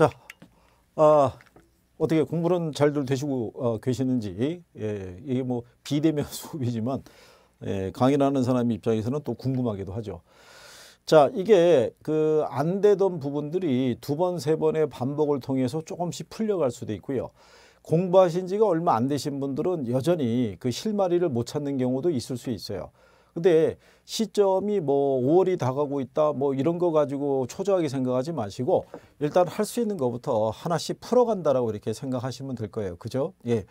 자, 아, 어떻게 공부는 잘들 되시고 어, 계시는지 예, 이게 뭐 비대면 수업이지만 예, 강의를 하는 사람 입장에서는 또 궁금하기도 하죠. 자, 이게 그 안 되던 부분들이 두 번, 세 번의 반복을 통해서 조금씩 풀려갈 수도 있고요. 공부하신 지가 얼마 안 되신 분들은 여전히 그 실마리를 못 찾는 경우도 있을 수 있어요. 근데 시점이 뭐 5월이 다가고 있다 뭐 이런 거 가지고 초조하게 생각하지 마시고 일단 할 수 있는 것부터 하나씩 풀어간다라고 이렇게 생각하시면 될 거예요. 그죠? 예.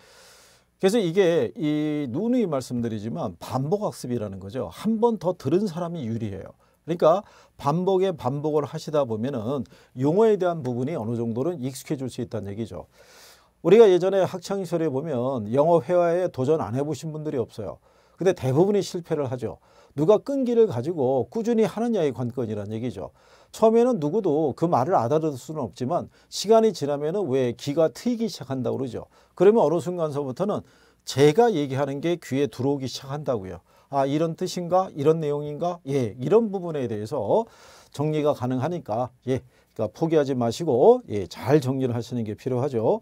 그래서 이게 이 누누이 말씀드리지만 반복 학습이라는 거죠. 한 번 더 들은 사람이 유리해요. 그러니까 반복에 반복을 하시다 보면은 용어에 대한 부분이 어느 정도는 익숙해질 수 있다는 얘기죠. 우리가 예전에 학창 시절에 보면 영어 회화에 도전 안 해보신 분들이 없어요. 근데 대부분이 실패를 하죠. 누가 끈기를 가지고 꾸준히 하느냐의 관건이란 얘기죠. 처음에는 누구도 그 말을 알아들을 수는 없지만 시간이 지나면 왜 귀가 트이기 시작한다고 그러죠. 그러면 어느 순간서부터는 제가 얘기하는 게 귀에 들어오기 시작한다고요. 아 이런 뜻인가 이런 내용인가 예 이런 부분에 대해서 정리가 가능하니까 예 그러니까 포기하지 마시고 예 잘 정리를 하시는 게 필요하죠.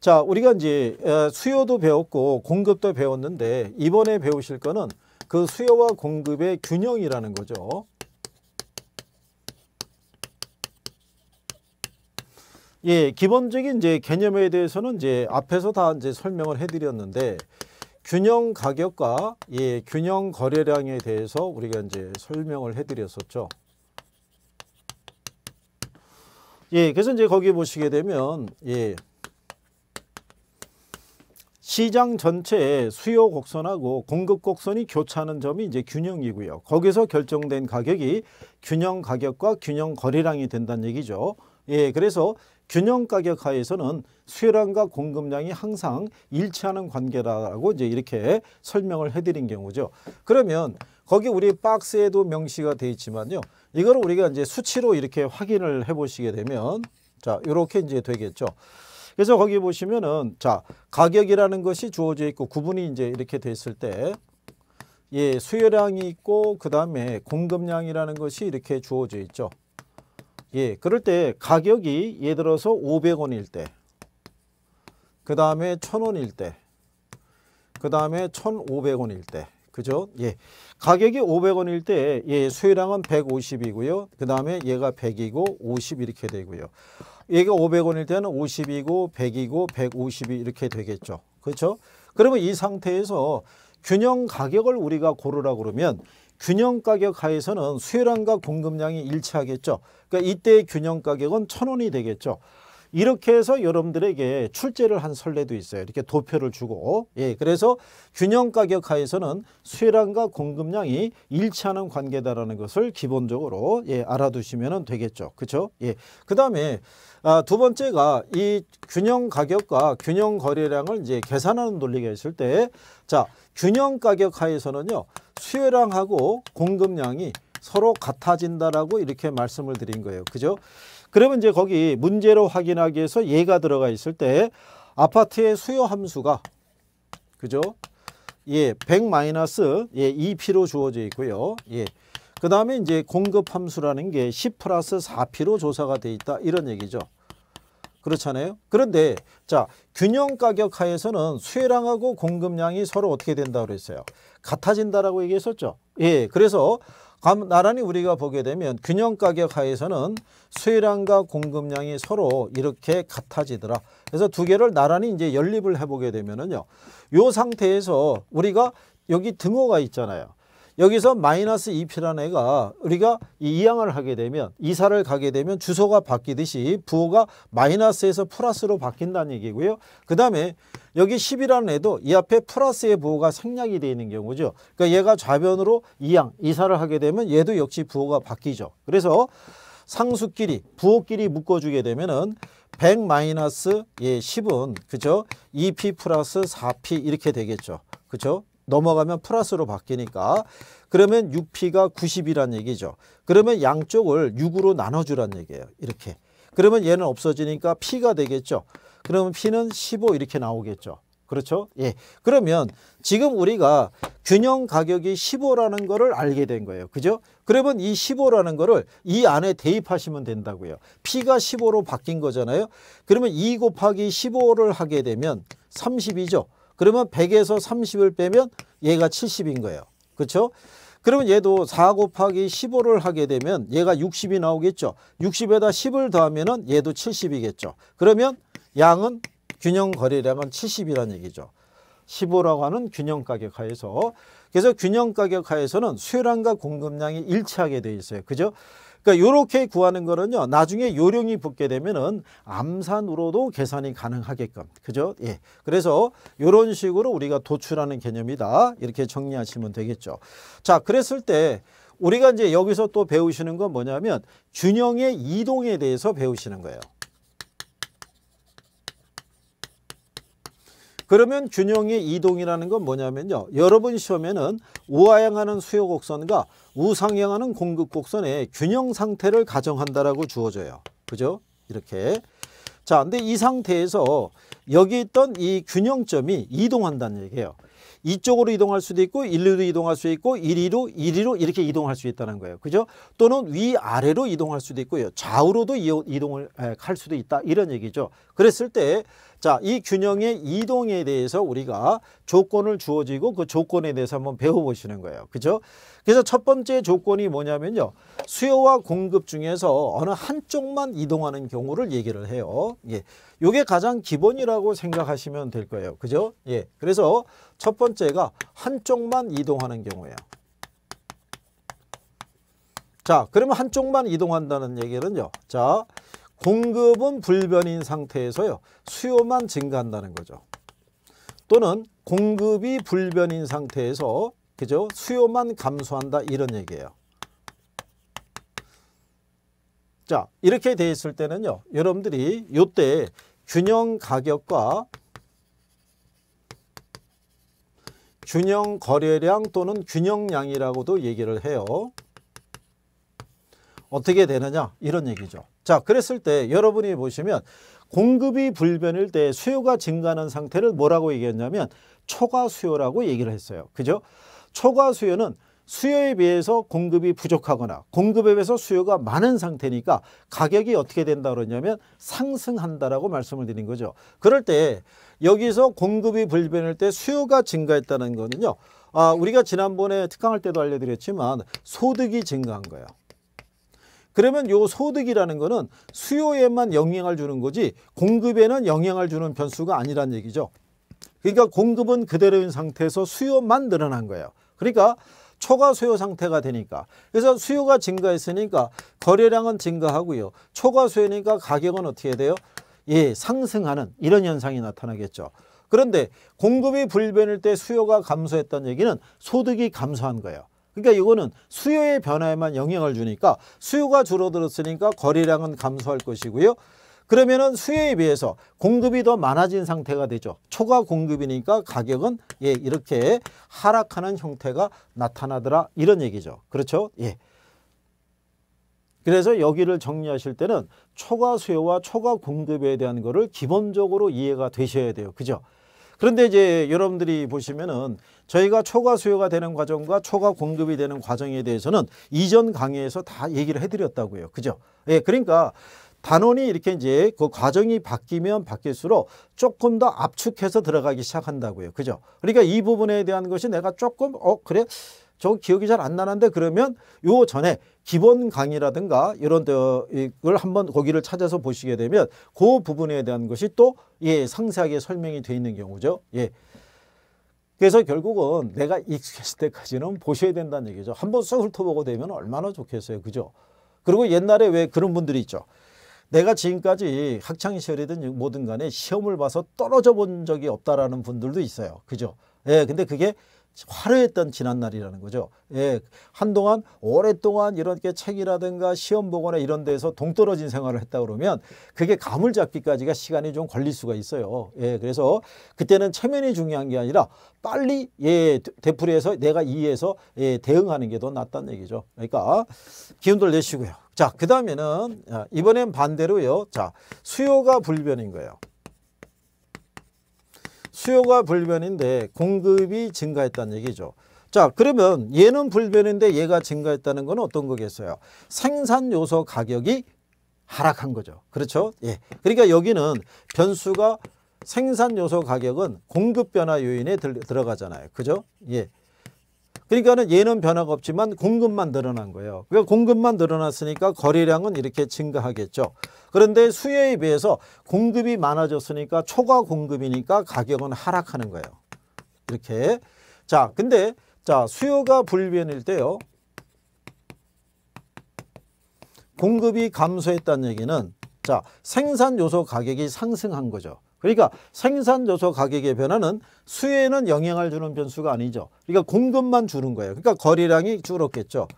자, 우리가 이제 수요도 배웠고 공급도 배웠는데 이번에 배우실 거는 그 수요와 공급의 균형이라는 거죠. 예, 기본적인 이제 개념에 대해서는 이제 앞에서 다 이제 설명을 해드렸는데 균형 가격과 예, 균형 거래량에 대해서 우리가 이제 설명을 해드렸었죠. 예, 그래서 이제 거기 보시게 되면 예, 시장 전체의 수요 곡선하고 공급 곡선이 교차하는 점이 이제 균형이고요. 거기서 결정된 가격이 균형 가격과 균형 거래량이 된다는 얘기죠. 예, 그래서 균형 가격 하에서는 수요량과 공급량이 항상 일치하는 관계라고 이제 이렇게 설명을 해드린 경우죠. 그러면 거기 우리 박스에도 명시가 돼 있지만요. 이걸 우리가 이제 수치로 이렇게 확인을 해보시게 되면 자, 이렇게 이제 되겠죠. 그래서 거기 보시면은 자 가격이라는 것이 주어져 있고 구분이 이제 이렇게 됐을때 예, 수요량이 있고 그 다음에 공급량이라는 것이 이렇게 주어져 있죠. 예, 그럴 때 가격이 예를 들어서 500원일 때, 그 다음에 1000원일 때, 그 다음에 1500원일 때, 그죠? 예, 가격이 500원일 때, 예, 수요량은 150이고요. 그 다음에 얘가 100이고 50 이렇게 되고요. 얘가 500원일 때는 50이고 100이고 150이 이렇게 되겠죠. 그렇죠? 그러면 이 상태에서 균형 가격을 우리가 고르라 그러면 균형 가격 하에서는 수요량과 공급량이 일치하겠죠. 그러니까 이때의 균형 가격은 천원이 되겠죠. 이렇게 해서 여러분들에게 출제를 한 선례도 있어요. 이렇게 도표를 주고 예 그래서 균형 가격 하에서는 수혜량과 공급량이 일치하는 관계다라는 것을 기본적으로 예 알아두시면 되겠죠. 그렇죠? 예. 그다음에 아, 두 번째가 이 균형 가격과 균형 거래량을 이제 계산하는 논리가 있을 때 자, 균형 가격 하에서는요. 수요량하고 공급량이 서로 같아진다라고 이렇게 말씀을 드린 거예요. 그죠? 그러면 이제 거기 문제로 확인하기 위해서 예가 들어가 있을 때 아파트의 수요 함수가 그죠? 예, 100 마이너스 예, 2P로 주어져 있고요. 예. 그 다음에 이제 공급 함수라는 게 10 플러스 4P로 조사가 돼 있다. 이런 얘기죠. 그렇잖아요. 그런데 자 균형 가격 하에서는 수혜량하고 공급량이 서로 어떻게 된다 고 그랬어요. 같아진다라고 얘기했었죠. 예, 그래서 나란히 우리가 보게 되면 균형가격 하에서는 수요량과 공급량이 서로 이렇게 같아지더라. 그래서 두 개를 나란히 이제 연립을 해보게 되면은요. 요 상태에서 우리가 여기 등호가 있잖아요. 여기서 마이너스 2P라는 애가 우리가 이 이양을 하게 되면 이사를 가게 되면 주소가 바뀌듯이 부호가 마이너스에서 플러스로 바뀐다는 얘기고요. 그 다음에 여기 10이라는 애도 이 앞에 플러스의 부호가 생략이 되어 있는 경우죠. 그러니까 얘가 좌변으로 이양, 이사를 하게 되면 얘도 역시 부호가 바뀌죠. 그래서 상수끼리, 부호끼리 묶어주게 되면은 100 마이너스 예, 10은 그죠? 2p 플러스 4p 이렇게 되겠죠. 그죠? 넘어가면 플러스로 바뀌니까 그러면 6P가 90이란 얘기죠. 그러면 양쪽을 6으로 나눠주란 얘기예요. 이렇게. 그러면 얘는 없어지니까 P가 되겠죠. 그러면 P는 15 이렇게 나오겠죠. 그렇죠? 예. 그러면 지금 우리가 균형 가격이 15라는 거를 알게 된 거예요. 그죠? 그러면 이 15라는 거를 이 안에 대입하시면 된다고요. P가 15로 바뀐 거잖아요. 그러면 2 곱하기 15를 하게 되면 30이죠. 그러면 100에서 30을 빼면 얘가 70인 거예요. 그렇죠? 그러면 얘도 4 곱하기 15를 하게 되면 얘가 60이 나오겠죠. 60에다 10을 더하면 은 얘도 70이겠죠. 그러면 양은 균형 거래량은 70이라는 얘기죠. 15라고 하는 균형 가격 하에서 그래서 균형 가격 하에서는 수요량과 공급량이 일치하게 돼 있어요. 그죠? 그러니까 이렇게 구하는 거는요. 나중에 요령이 붙게 되면은 암산으로도 계산이 가능하게끔. 그죠? 예. 그래서 요런 식으로 우리가 도출하는 개념이다. 이렇게 정리하시면 되겠죠. 자, 그랬을 때 우리가 이제 여기서 또 배우시는 건 뭐냐면 균형의 이동에 대해서 배우시는 거예요. 그러면 균형의 이동이라는 건 뭐냐면요. 여러분 시험에는 우아향하는 수요 곡선과 우상향하는 공급 곡선의 균형 상태를 가정한다라고 주어져요. 그죠? 이렇게. 자, 근데 이 상태에서 여기 있던 이 균형점이 이동한다는 얘기예요. 이쪽으로 이동할 수도 있고 일리로 이동할 수 있고 이위로이위로 이렇게 이동할 수 있다는 거예요. 그죠? 또는 위아래로 이동할 수도 있고요. 좌우로도 이동을 할 수도 있다. 이런 얘기죠. 그랬을 때 자, 이 균형의 이동에 대해서 우리가 조건을 주어지고 그 조건에 대해서 한번 배워 보시는 거예요. 그죠? 그래서 첫 번째 조건이 뭐냐면요. 수요와 공급 중에서 어느 한쪽만 이동하는 경우를 얘기를 해요. 예. 요게 가장 기본이라고 생각하시면 될 거예요. 그죠? 예. 그래서 첫 번째가 한쪽만 이동하는 경우예요. 자, 그러면 한쪽만 이동한다는 얘기는요. 자, 공급은 불변인 상태에서요. 수요만 증가한다는 거죠. 또는 공급이 불변인 상태에서 그죠? 수요만 감소한다 이런 얘기예요. 자 이렇게 돼 있을 때는요. 여러분들이 요때 균형 가격과 균형 거래량 또는 균형량이라고도 얘기를 해요. 어떻게 되느냐 이런 얘기죠. 자 그랬을 때 여러분이 보시면 공급이 불변일 때 수요가 증가하는 상태를 뭐라고 얘기했냐면 초과 수요라고 얘기를 했어요. 그죠? 초과 수요는 수요에 비해서 공급이 부족하거나 공급에 비해서 수요가 많은 상태니까 가격이 어떻게 된다 그러냐면 상승한다라고 말씀을 드린 거죠. 그럴 때 여기서 공급이 불변할 때 수요가 증가했다는 거는요. 아, 우리가 지난번에 특강할 때도 알려드렸지만 소득이 증가한 거예요. 그러면 요 소득이라는 거는 수요에만 영향을 주는 거지 공급에는 영향을 주는 변수가 아니란 얘기죠. 그러니까 공급은 그대로인 상태에서 수요만 늘어난 거예요. 그러니까 초과 수요 상태가 되니까 그래서 수요가 증가했으니까 거래량은 증가하고요. 초과 수요니까 가격은 어떻게 돼요? 예, 상승하는 이런 현상이 나타나겠죠. 그런데 공급이 불변일 때 수요가 감소했다는 얘기는 소득이 감소한 거예요. 그러니까 이거는 수요의 변화에만 영향을 주니까 수요가 줄어들었으니까 거래량은 감소할 것이고요. 그러면은 수요에 비해서 공급이 더 많아진 상태가 되죠. 초과 공급이니까 가격은 예, 이렇게 하락하는 형태가 나타나더라 이런 얘기죠. 그렇죠? 예. 그래서 여기를 정리하실 때는 초과 수요와 초과 공급에 대한 거를 기본적으로 이해가 되셔야 돼요. 그죠? 그런데 이제 여러분들이 보시면은 저희가 초과 수요가 되는 과정과 초과 공급이 되는 과정에 대해서는 이전 강의에서 다 얘기를 해드렸다고요. 그죠? 예, 그러니까 단원이 이렇게 이제 그 과정이 바뀌면 바뀔수록 조금 더 압축해서 들어가기 시작한다고요. 그죠? 그러니까 이 부분에 대한 것이 내가 조금 어 그래 저 기억이 잘 안 나는데 그러면 요 전에 기본 강의라든가 이런 데걸 한번 거기를 찾아서 보시게 되면 그 부분에 대한 것이 또 예, 상세하게 설명이 되어 있는 경우죠. 예. 그래서 결국은 내가 익숙했을 때까지는 보셔야 된다는 얘기죠. 한번 쓱 훑어보고 되면 얼마나 좋겠어요. 그죠? 그리고 옛날에 왜 그런 분들이 있죠. 내가 지금까지 학창시절이든 뭐든 간에 시험을 봐서 떨어져 본 적이 없다라는 분들도 있어요. 그죠? 예, 근데 그게 화려했던 지난날이라는 거죠. 예, 한동안 오랫동안 이렇게 책이라든가 시험 보거나 이런 데서 동떨어진 생활을 했다 그러면 그게 감을 잡기까지가 시간이 좀 걸릴 수가 있어요. 예, 그래서 그때는 체면이 중요한 게 아니라 빨리 예, 대풀이해서 내가 이해해서 예, 대응하는 게 더 낫다는 얘기죠. 그러니까 기운들 내시고요. 자, 그 다음에는 아, 이번엔 반대로요. 자, 수요가 불변인 거예요. 수요가 불변인데 공급이 증가했다는 얘기죠. 자 그러면 얘는 불변인데 얘가 증가했다는 건 어떤 거겠어요? 생산 요소 가격이 하락한 거죠. 그렇죠? 예. 그러니까 여기는 변수가 생산 요소 가격은 공급 변화 요인에 들, 들어가잖아요. 그죠? 예. 그러니까는 얘는 변화가 없지만 공급만 늘어난 거예요. 그러니까 공급만 늘어났으니까 거래량은 이렇게 증가하겠죠. 그런데 수요에 비해서 공급이 많아졌으니까 초과 공급이니까 가격은 하락하는 거예요. 이렇게. 자, 근데 자, 수요가 불변일 때요. 공급이 감소했다는 얘기는 자, 생산 요소 가격이 상승한 거죠. 그러니까 생산요소 가격의 변화는 수요에는 영향을 주는 변수가 아니죠. 그러니까 공급만 주는 거예요. 그러니까 거래량이 줄었겠죠.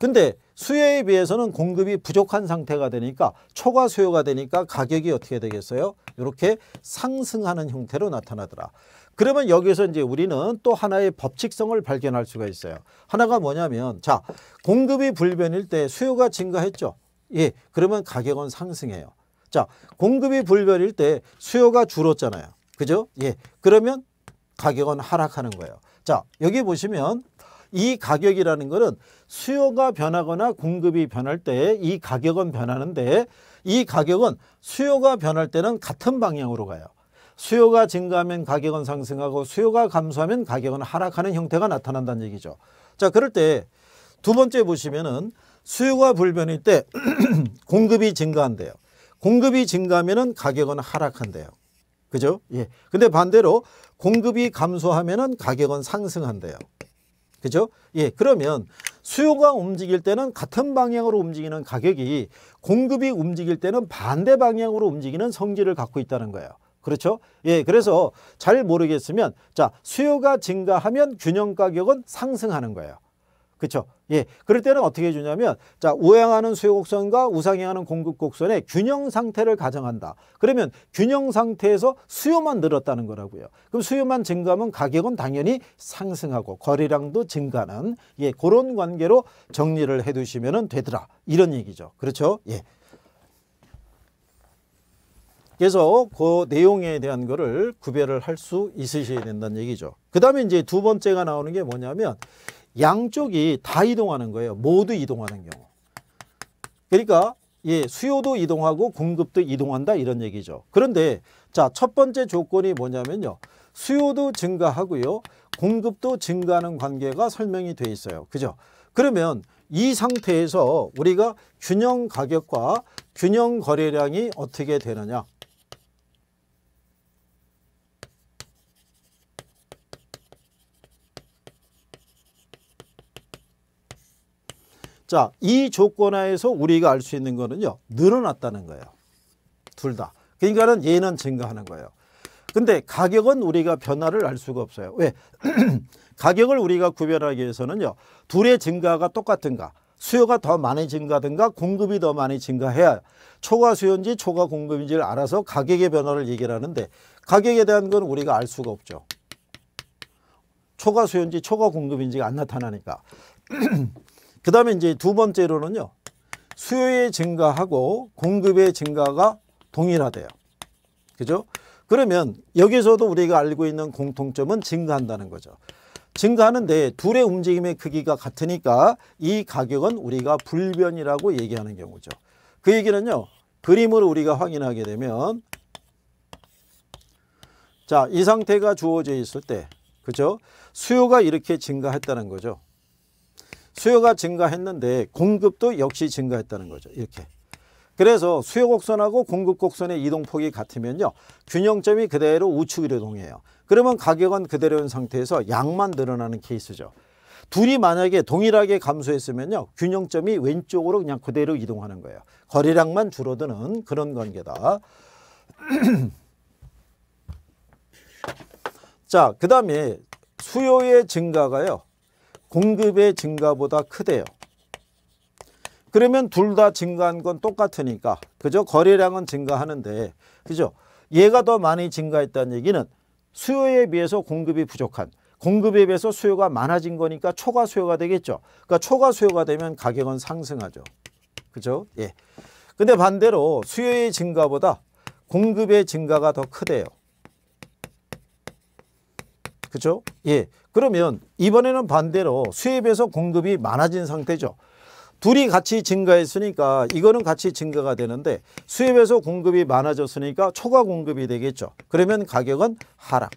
근데 수요에 비해서는 공급이 부족한 상태가 되니까 초과 수요가 되니까 가격이 어떻게 되겠어요? 이렇게 상승하는 형태로 나타나더라. 그러면 여기서 이제 우리는 또 하나의 법칙성을 발견할 수가 있어요. 하나가 뭐냐면 자 공급이 불변일 때 수요가 증가했죠. 예, 그러면 가격은 상승해요. 자, 공급이 불별일 때 수요가 줄었잖아요. 그죠? 예. 그러면 가격은 하락하는 거예요. 자, 여기 보시면 이 가격이라는 것은 수요가 변하거나 공급이 변할 때 이 가격은 변하는데 이 가격은 수요가 변할 때는 같은 방향으로 가요. 수요가 증가하면 가격은 상승하고 수요가 감소하면 가격은 하락하는 형태가 나타난다는 얘기죠. 자, 그럴 때 두 번째 보시면은 수요가 불변일 때 공급이 증가한대요. 공급이 증가하면 가격은 하락한대요. 그죠? 예. 근데 반대로 공급이 감소하면 가격은 상승한대요. 그죠? 예. 그러면 수요가 움직일 때는 같은 방향으로 움직이는 가격이 공급이 움직일 때는 반대 방향으로 움직이는 성질을 갖고 있다는 거예요. 그렇죠? 예. 그래서 잘 모르겠으면 자, 수요가 증가하면 균형 가격은 상승하는 거예요. 그렇죠. 예. 그럴 때는 어떻게 해주냐면 자 우행하는 수요 곡선과 우상행하는 공급 곡선의 균형 상태를 가정한다. 그러면 균형 상태에서 수요만 늘었다는 거라고요. 그럼 수요만 증가하면 가격은 당연히 상승하고 거래량도 증가는 예 그런 관계로 정리를 해두시면 되더라. 이런 얘기죠. 그렇죠. 예. 그래서 그 내용에 대한 거를 구별을 할 수 있으셔야 된다는 얘기죠. 그 다음에 이제 두 번째가 나오는 게 뭐냐면 양쪽이 다 이동하는 거예요. 모두 이동하는 경우. 그러니까 예, 수요도 이동하고 공급도 이동한다 이런 얘기죠. 그런데 자, 첫 번째 조건이 뭐냐면요. 수요도 증가하고요. 공급도 증가하는 관계가 설명이 돼 있어요. 그죠? 그러면 이 상태에서 우리가 균형 가격과 균형 거래량이 어떻게 되느냐. 자, 이 조건하에서 우리가 알 수 있는 거는요. 늘어났다는 거예요. 둘 다. 그러니까는 얘는 증가하는 거예요. 근데 가격은 우리가 변화를 알 수가 없어요. 왜? 가격을 우리가 구별하기 위해서는요. 둘의 증가가 똑같은가 수요가 더 많이 증가든가 공급이 더 많이 증가해야 초과 수요인지 초과 공급인지를 알아서 가격의 변화를 얘기를 하는데 가격에 대한 건 우리가 알 수가 없죠. 초과 수요인지 초과 공급인지가 안 나타나니까. 그 다음에 이제 두 번째로는요. 수요의 증가하고 공급의 증가가 동일하대요. 그죠? 그러면 여기서도 우리가 알고 있는 공통점은 증가한다는 거죠. 증가하는데 둘의 움직임의 크기가 같으니까 이 가격은 우리가 불변이라고 얘기하는 경우죠. 그 얘기는요. 그림으 우리가 확인하게 되면 자, 이 상태가 주어져 있을 때 그죠? 수요가 이렇게 증가했다는 거죠. 수요가 증가했는데 공급도 역시 증가했다는 거죠. 이렇게. 그래서 수요 곡선하고 공급 곡선의 이동폭이 같으면요. 균형점이 그대로 우측으로 이동해요. 그러면 가격은 그대로인 상태에서 양만 늘어나는 케이스죠. 둘이 만약에 동일하게 감소했으면요. 균형점이 왼쪽으로 그냥 그대로 이동하는 거예요. 거래량만 줄어드는 그런 관계다. 자, 그 다음에 수요의 증가가요. 공급의 증가보다 크대요. 그러면 둘 다 증가한 건 똑같으니까 그죠? 거래량은 증가하는데 그죠? 얘가 더 많이 증가했다는 얘기는 수요에 비해서 공급이 부족한 공급에 비해서 수요가 많아진 거니까 초과 수요가 되겠죠. 그러니까 초과 수요가 되면 가격은 상승하죠. 그죠? 예. 근데 반대로 수요의 증가보다 공급의 증가가 더 크대요. 그죠? 예. 그러면 이번에는 반대로 수입에서 공급이 많아진 상태죠. 둘이 같이 증가했으니까 이거는 같이 증가가 되는데 수입에서 공급이 많아졌으니까 초과 공급이 되겠죠. 그러면 가격은 하락.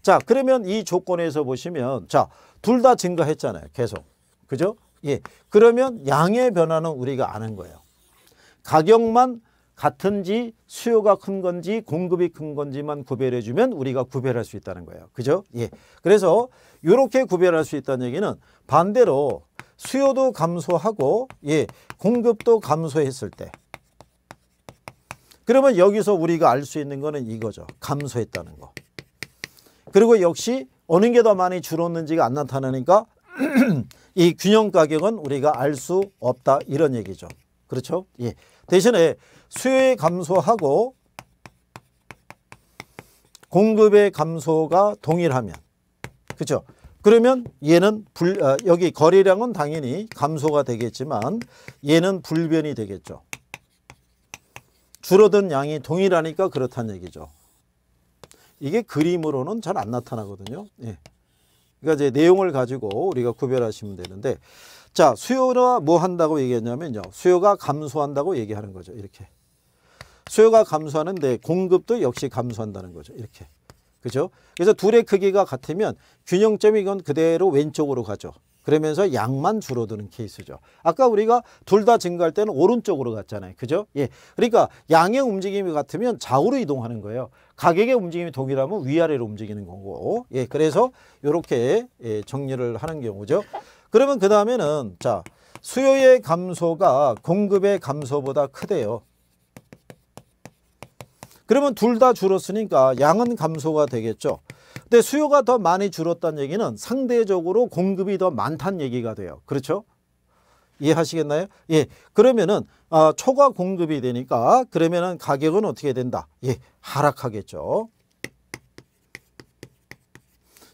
자, 그러면 이 조건에서 보시면 자, 둘 다 증가했잖아요. 계속. 그죠? 예. 그러면 양의 변화는 우리가 아는 거예요. 가격만 같은지 수요가 큰 건지 공급이 큰 건지만 구별해 주면 우리가 구별할 수 있다는 거예요. 그죠? 예. 그래서 이렇게 구별할 수 있다는 얘기는 반대로 수요도 감소하고 예, 공급도 감소했을 때 그러면 여기서 우리가 알 수 있는 거는 이거죠. 감소했다는 거. 그리고 역시 어느 게 더 많이 줄었는지가 안 나타나니까 이 균형 가격은 우리가 알 수 없다 이런 얘기죠. 그렇죠? 예. 대신에 수요의 감소하고 공급의 감소가 동일하면 그렇죠? 그러면 얘는 불, 아, 여기 거래량은 당연히 감소가 되겠지만 얘는 불변이 되겠죠. 줄어든 양이 동일하니까 그렇다는 얘기죠. 이게 그림으로는 잘 안 나타나거든요. 예. 그러니까 이제 내용을 가지고 우리가 구별하시면 되는데 자 수요가 뭐 한다고 얘기했냐면요. 수요가 감소한다고 얘기하는 거죠. 이렇게. 수요가 감소하는데 공급도 역시 감소한다는 거죠. 이렇게. 그죠? 그래서 둘의 크기가 같으면 균형점이 이건 그대로 왼쪽으로 가죠. 그러면서 양만 줄어드는 케이스죠. 아까 우리가 둘 다 증가할 때는 오른쪽으로 갔잖아요. 그죠? 예. 그러니까 양의 움직임이 같으면 좌우로 이동하는 거예요. 가격의 움직임이 동일하면 위아래로 움직이는 거고. 예. 그래서 이렇게 예, 정리를 하는 경우죠. 그러면 그 다음에는 자 수요의 감소가 공급의 감소보다 크대요. 그러면 둘 다 줄었으니까 양은 감소가 되겠죠. 근데 수요가 더 많이 줄었다는 얘기는 상대적으로 공급이 더 많다는 얘기가 돼요. 그렇죠? 이해하시겠나요? 예. 그러면은 아, 초과 공급이 되니까 그러면은 가격은 어떻게 된다? 예. 하락하겠죠.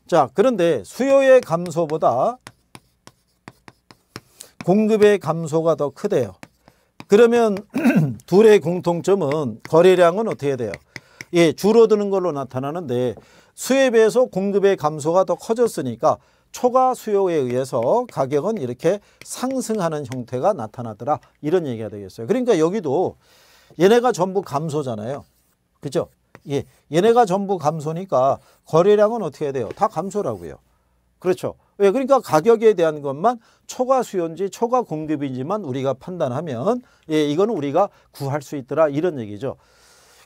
자, 그런데 수요의 감소보다 공급의 감소가 더 크대요. 그러면 둘의 공통점은 거래량은 어떻게 돼요? 예, 줄어드는 걸로 나타나는데 수에 비해서 공급의 감소가 더 커졌으니까 초과 수요에 의해서 가격은 이렇게 상승하는 형태가 나타나더라. 이런 얘기가 되겠어요. 그러니까 여기도 얘네가 전부 감소잖아요. 그죠? 예, 얘네가 전부 감소니까 거래량은 어떻게 돼요? 다 감소라고요. 그렇죠. 왜 예, 그러니까 가격에 대한 것만 초과 수요인지 초과 공급인지만 우리가 판단하면 예, 이거는 우리가 구할 수 있더라 이런 얘기죠.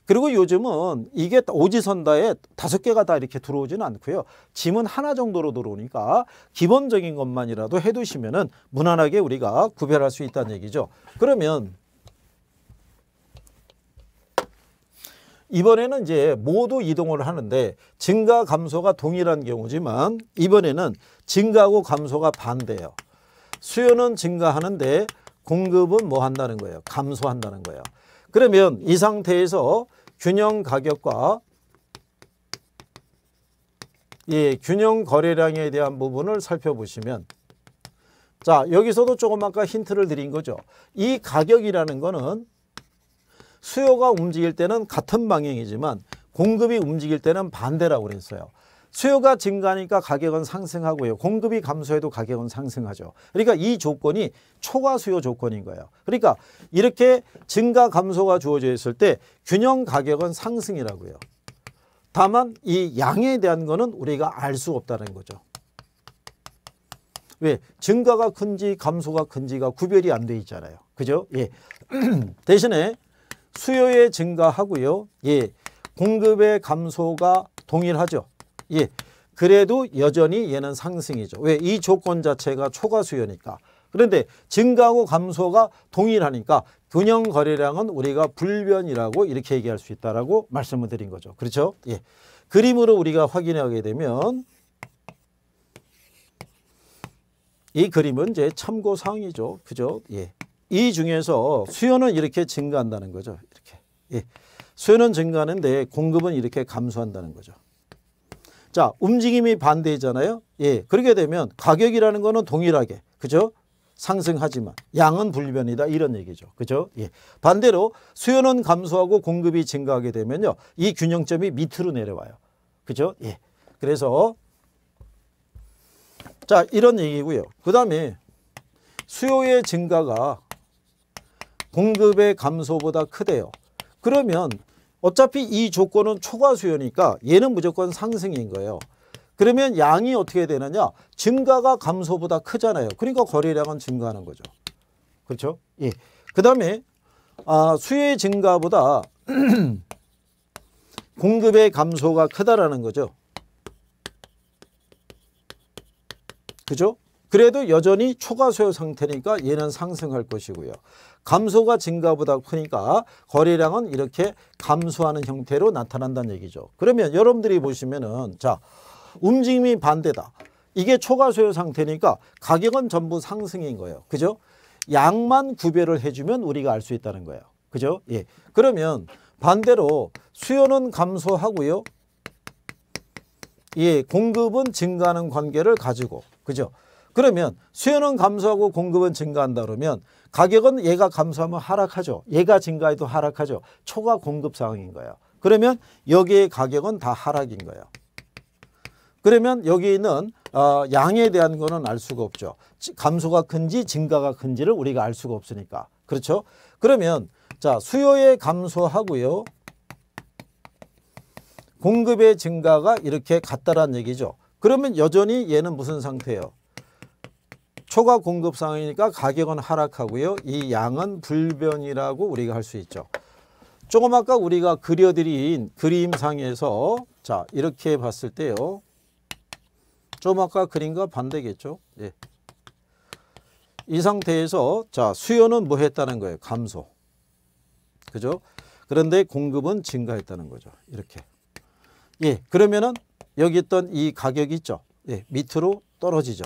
그리고 요즘은 이게 오지선다에 다섯 개가 다 이렇게 들어오지는 않고요. 짐은 하나 정도로 들어오니까 기본적인 것만이라도 해두시면은 무난하게 우리가 구별할 수 있다는 얘기죠. 그러면 이번에는 이제 모두 이동을 하는데 증가 감소가 동일한 경우지만 이번에는 증가하고 감소가 반대예요. 수요는 증가하는데 공급은 뭐 한다는 거예요? 감소한다는 거예요. 그러면 이 상태에서 균형 가격과 예, 균형 거래량에 대한 부분을 살펴보시면 자 여기서도 조금 아까 힌트를 드린 거죠. 이 가격이라는 거는 수요가 움직일 때는 같은 방향이지만 공급이 움직일 때는 반대라고 그랬어요. 수요가 증가하니까 가격은 상승하고요. 공급이 감소해도 가격은 상승하죠. 그러니까 이 조건이 초과 수요 조건인 거예요. 그러니까 이렇게 증가 감소가 주어져 있을 때 균형 가격은 상승이라고요. 다만 이 양에 대한 거는 우리가 알 수 없다는 거죠. 왜? 증가가 큰지 감소가 큰지가 구별이 안 돼 있잖아요. 그죠? 예. 대신에 수요의 증가하고요. 예. 공급의 감소가 동일하죠. 예. 그래도 여전히 얘는 상승이죠. 왜? 이 조건 자체가 초과 수요니까. 그런데 증가하고 감소가 동일하니까 균형 거래량은 우리가 불변이라고 이렇게 얘기할 수 있다라고 말씀을 드린 거죠. 그렇죠? 예. 그림으로 우리가 확인하게 되면 이 그림은 이제 참고 사항이죠. 그죠? 예. 이 중에서 수요는 이렇게 증가한다는 거죠. 이렇게. 예. 수요는 증가하는데 공급은 이렇게 감소한다는 거죠. 자, 움직임이 반대잖아요. 예. 그렇게 되면 가격이라는 거는 동일하게. 그죠? 상승하지만 양은 불변이다 이런 얘기죠. 그죠? 예. 반대로 수요는 감소하고 공급이 증가하게 되면요. 이 균형점이 밑으로 내려와요. 그죠? 예. 그래서 자, 이런 얘기고요. 그다음에 수요의 증가가 공급의 감소보다 크대요. 그러면 어차피 이 조건은 초과 수요니까 얘는 무조건 상승인 거예요. 그러면 양이 어떻게 되느냐? 증가가 감소보다 크잖아요. 그러니까 거래량은 증가하는 거죠. 그렇죠? 예. 그 다음에 아, 수요의 증가보다 공급의 감소가 크다라는 거죠. 그죠? 그래도 여전히 초과 소요 상태니까 얘는 상승할 것이고요. 감소가 증가보다 크니까 거래량은 이렇게 감소하는 형태로 나타난다는 얘기죠. 그러면 여러분들이 보시면은 자 움직임이 반대다. 이게 초과 소요 상태니까 가격은 전부 상승인 거예요. 그죠? 양만 구별을 해주면 우리가 알 수 있다는 거예요. 그죠? 예. 그러면 반대로 수요는 감소하고요. 예, 공급은 증가하는 관계를 가지고 그죠? 그러면 수요는 감소하고 공급은 증가한다 그러면 가격은 얘가 감소하면 하락하죠. 얘가 증가해도 하락하죠. 초과 공급 상황인 거예요. 그러면 여기에 가격은 다 하락인 거예요. 그러면 여기 있는 어, 양에 대한 거는 알 수가 없죠. 감소가 큰지 증가가 큰지를 우리가 알 수가 없으니까. 그렇죠? 그러면 자 수요의 감소하고요. 공급의 증가가 이렇게 같다라는 얘기죠. 그러면 여전히 얘는 무슨 상태예요? 초과 공급 상황이니까 가격은 하락하고요. 이 양은 불변이라고 우리가 할 수 있죠. 조금 아까 우리가 그려드린 그림상에서 자 이렇게 봤을 때요. 조금 아까 그림과 반대겠죠. 예. 이 상태에서 자 수요는 뭐 했다는 거예요? 감소. 그죠? 그런데 공급은 증가했다는 거죠. 이렇게. 예, 그러면은 여기 있던 이 가격이 있죠. 예, 밑으로 떨어지죠.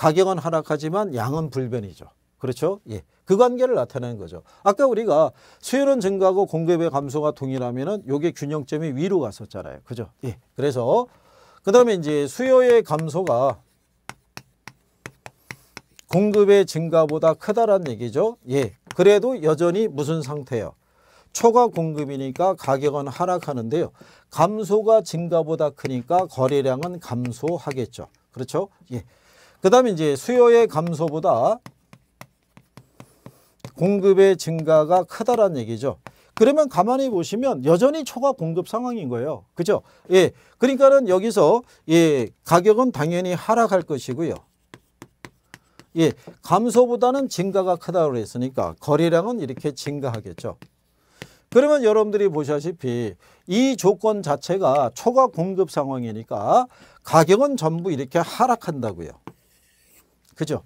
가격은 하락하지만 양은 불변이죠. 그렇죠? 예. 그 관계를 나타내는 거죠. 아까 우리가 수요는 증가하고 공급의 감소가 동일하면은 요게 균형점이 위로 갔었잖아요. 그죠? 예. 그래서 그다음에 이제 수요의 감소가 공급의 증가보다 크다란 얘기죠. 예. 그래도 여전히 무슨 상태예요? 초과 공급이니까 가격은 하락하는데요. 감소가 증가보다 크니까 거래량은 감소하겠죠. 그렇죠? 예. 그 다음에 이제 수요의 감소보다 공급의 증가가 크다라는 얘기죠. 그러면 가만히 보시면 여전히 초과 공급 상황인 거예요. 그죠? 예. 그러니까는 여기서 예, 가격은 당연히 하락할 것이고요. 예, 감소보다는 증가가 크다고 했으니까 거래량은 이렇게 증가하겠죠. 그러면 여러분들이 보시다시피 이 조건 자체가 초과 공급 상황이니까 가격은 전부 이렇게 하락한다고요. 그죠?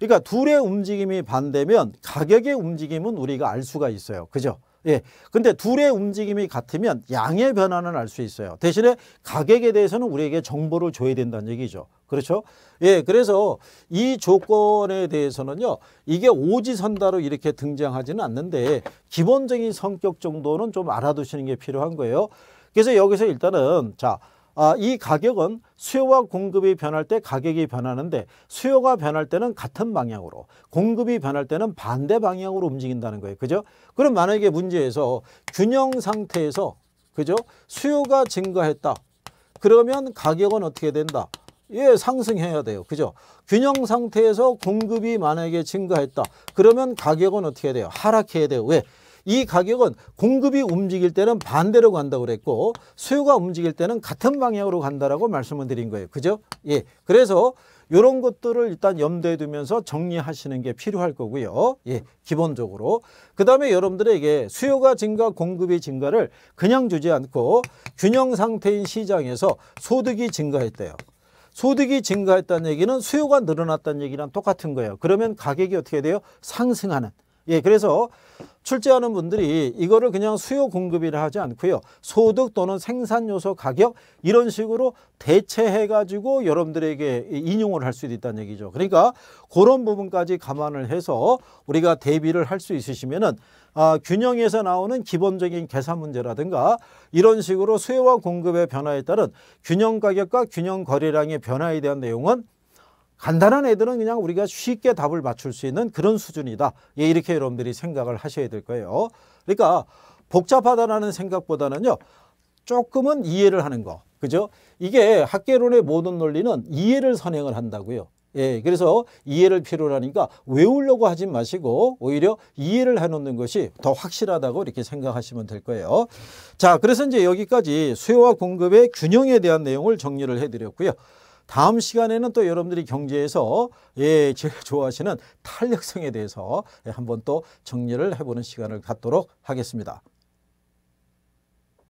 그러니까 둘의 움직임이 반대면 가격의 움직임은 우리가 알 수가 있어요. 그죠? 예. 근데 둘의 움직임이 같으면 양의 변화는 알 수 있어요. 대신에 가격에 대해서는 우리에게 정보를 줘야 된다는 얘기죠. 그렇죠? 예. 그래서 이 조건에 대해서는요. 이게 오지선다로 이렇게 등장하지는 않는데 기본적인 성격 정도는 좀 알아두시는 게 필요한 거예요. 그래서 여기서 일단은 자, 아, 이 가격은 수요와 공급이 변할 때 가격이 변하는데 수요가 변할 때는 같은 방향으로 공급이 변할 때는 반대 방향으로 움직인다는 거예요. 그죠? 그럼 만약에 문제에서 균형 상태에서 그죠? 수요가 증가했다. 그러면 가격은 어떻게 된다? 예, 상승해야 돼요. 그죠? 균형 상태에서 공급이 만약에 증가했다. 그러면 가격은 어떻게 돼요? 하락해야 돼요. 왜? 이 가격은 공급이 움직일 때는 반대로 간다고 그랬고 수요가 움직일 때는 같은 방향으로 간다라고 말씀을 드린 거예요. 그죠? 예. 그래서 이런 것들을 일단 염두에 두면서 정리하시는 게 필요할 거고요. 예, 기본적으로. 그 다음에 여러분들에게 수요가 증가, 공급이 증가를 그냥 주지 않고 균형 상태인 시장에서 소득이 증가했대요. 소득이 증가했다는 얘기는 수요가 늘어났다는 얘기랑 똑같은 거예요. 그러면 가격이 어떻게 돼요? 상승하는. 예, 그래서 출제하는 분들이 이거를 그냥 수요 공급이라 하지 않고요. 소득 또는 생산 요소 가격 이런 식으로 대체해 가지고 여러분들에게 인용을 할 수 있다는 얘기죠. 그러니까 그런 부분까지 감안을 해서 우리가 대비를 할 수 있으시면은 아, 균형에서 나오는 기본적인 계산 문제라든가 이런 식으로 수요와 공급의 변화에 따른 균형 가격과 균형 거래량의 변화에 대한 내용은 간단한 애들은 그냥 우리가 쉽게 답을 맞출 수 있는 그런 수준이다. 예, 이렇게 여러분들이 생각을 하셔야 될 거예요. 그러니까 복잡하다는 생각보다는요. 조금은 이해를 하는 거. 그죠? 이게 학계론의 모든 논리는 이해를 선행을 한다고요. 예, 그래서 이해를 필요로 하니까 외우려고 하지 마시고 오히려 이해를 해놓는 것이 더 확실하다고 이렇게 생각하시면 될 거예요. 자, 그래서 이제 여기까지 수요와 공급의 균형에 대한 내용을 정리를 해드렸고요. 다음 시간에는 또 여러분들이 경제에서 예, 제가 좋아하시는 탄력성에 대해서 예, 한번 또 정리를 해보는 시간을 갖도록 하겠습니다.